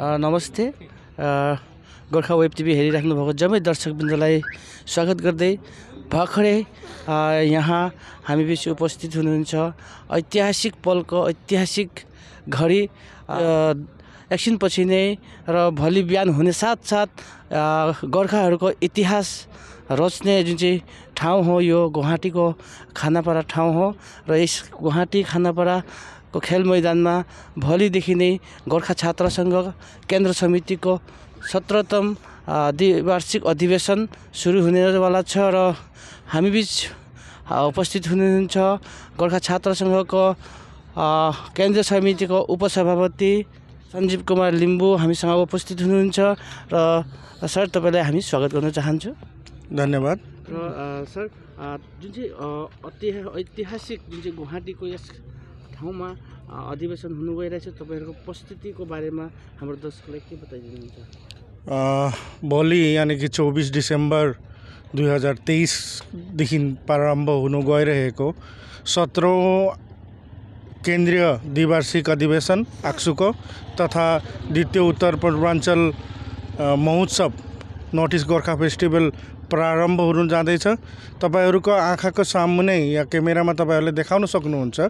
नमस्ते Gorkha web TV हेरिराख्नु भएको जम्मै दर्शकवृन्दलाई स्वागत गर्दै भर्खरै यहाँ हामी बेसी उपस्थित हुनुहुन्छ ऐतिहासिक पलको ऐतिहासिक घडी एकछिनपछि नै र भोलि बिहान हुने साथसाथ गोर्खाहरूको इतिहास रच्ने जुन चाहिँ ठाउँ हो यो गुवाहाटीको खानापारा ठाउँ हो र यस गुवाहाटी खानापारा को खेल मैदानमा भोलिदेखि नै गोर्खा छात्र संघ केन्द्र समितिको सत्रतम द्विवार्षिक अधिवेशन सुरु हुनेवाला छ र हामी बीच उपस्थित हुनुहुन्छ गोर्खा छात्र सङ्घको केन्द्र समितिको उपसभापति सञ्जीव कुमार लिम्बू हामीसँग उपस्थित हुनुहुन्छ र सर तपाईँलाई हामी स्वागत गर्न चाहन्छु धन्यवाद र सर जुन चाहिँ ऐतिहासिक जुन चाहिँ गुवाहाटीको यस ठाउँमा अधिवेशन हुनु गइरहेछ तपाईँहरूको उपस्थितिको बारेमा हाम्रो दर्शकलाई के बताइदिनुहुन्छ भोलि यानि कि चौबिस डिसेम्बर दुई हजार तेइसदेखि प्रारम्भ हुनु गइरहेको सत्रौँ केन्द्रीय द्विवार्षिक अधिवेशन आक्सुको तथा द्वितीय उत्तर पूर्वाञ्चल महोत्सव नर्थ इस्ट गोर्खा फेस्टिभल प्रारम्भ हुनु जाँदैछ तपाईँहरूको आँखाको सामु नै या क्यामेरामा तपाईँहरूले देखाउन सक्नुहुन्छ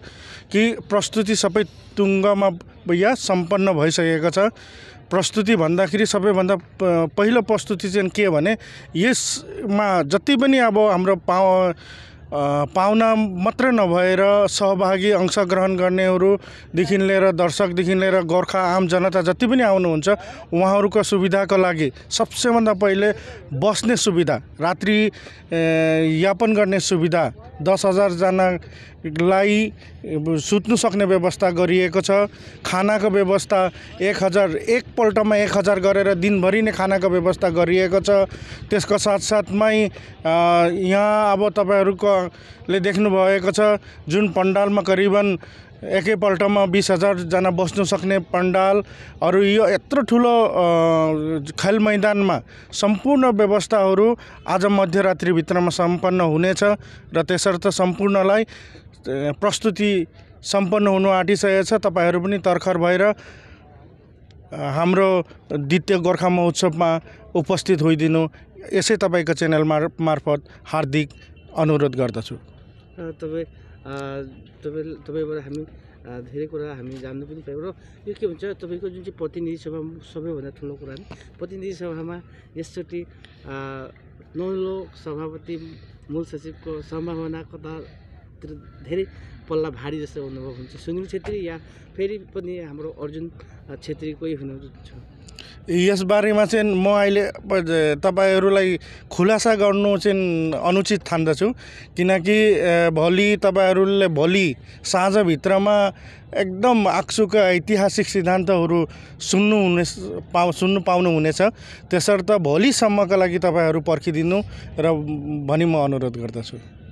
कि प्रस्तुति सबै तुङ्गमा या सम्पन्न भइसकेको छ प्रस्तुति भन्दाखेरि सबैभन्दा पहिलो प्रस्तुति चाहिँ के भने यसमा जति पनि अब हाम्रो पा पाहुना मात्रै नभएर सहभागी अंशग्रहण गर्नेहरूदेखि लिएर दर्शकदेखि लिएर गोर्खा आम जनता जति पनि आउनुहुन्छ उहाँहरूको सुविधाको लागि सबसेभन्दा पहिले बस्ने सुविधा रात्रि यापन गर्ने सुविधा दस हजारजनालाई सुत्नु सक्ने व्यवस्था गरिएको छ खानाको व्यवस्था एक हजार एकपल्टमा एक हजार गरेर दिनभरि नै खानाको व्यवस्था गरिएको छ त्यसको साथसाथमै यहाँ अब तपाईँहरूको ले देख्नुभएको छ जुन पण्डालमा करिबन एकैपल्टमा बिस हजारजना बस्नु सक्ने पण्डाल अरू यो यत्रो ठुलो खेल मैदानमा सम्पूर्ण व्यवस्थाहरू आज मध्यरात्रिभित्रमा सम्पन्न हुनेछ र त्यसर्थ सम्पूर्णलाई प्रस्तुति सम्पन्न हुनु आँटिसकेको छ तपाईँहरू पनि तर्खर भएर हाम्रो द्वितीय गोर्खा महोत्सवमा उपस्थित होइदिनु यसै तपाईँको च्यानल मार्फत हार्दिक अनुरोध गर्दछु तपाईँ तपाईँ तपाईँबाट हामी धेरै कुरा हामी जान्नु पनि पायौँ र यो के भन्छ तपाईँको जुन चाहिँ प्रतिनिधि सभा सबैभन्दा ठुलो कुरा प्रतिनिधि सभामा यसचोटि नौलो सभापति मूल सचिवको सम्भावना कता धेरै पल्ला भारी जस्तो अनुभव हुन्छ सुनिल छेत्री या फेरि पनि हाम्रो अर्जुन छेत्रीकै हुनुहुन्छ यसबारेमा चाहिँ म अहिले तपाईँहरूलाई खुलासा गर्नु चाहिँ अनुचित ठान्दछु किनकि भोलि तपाईँहरूले भोलि साँझभित्रमा एकदम आक्सुका ऐतिहासिक सिद्धान्तहरू सुन्नु हुने पाउ सुन्नु पाउनुहुनेछ त्यसर्थ भोलिसम्मका लागि तपाईँहरू पर्खिदिनु र भनी म अनुरोध गर्दछु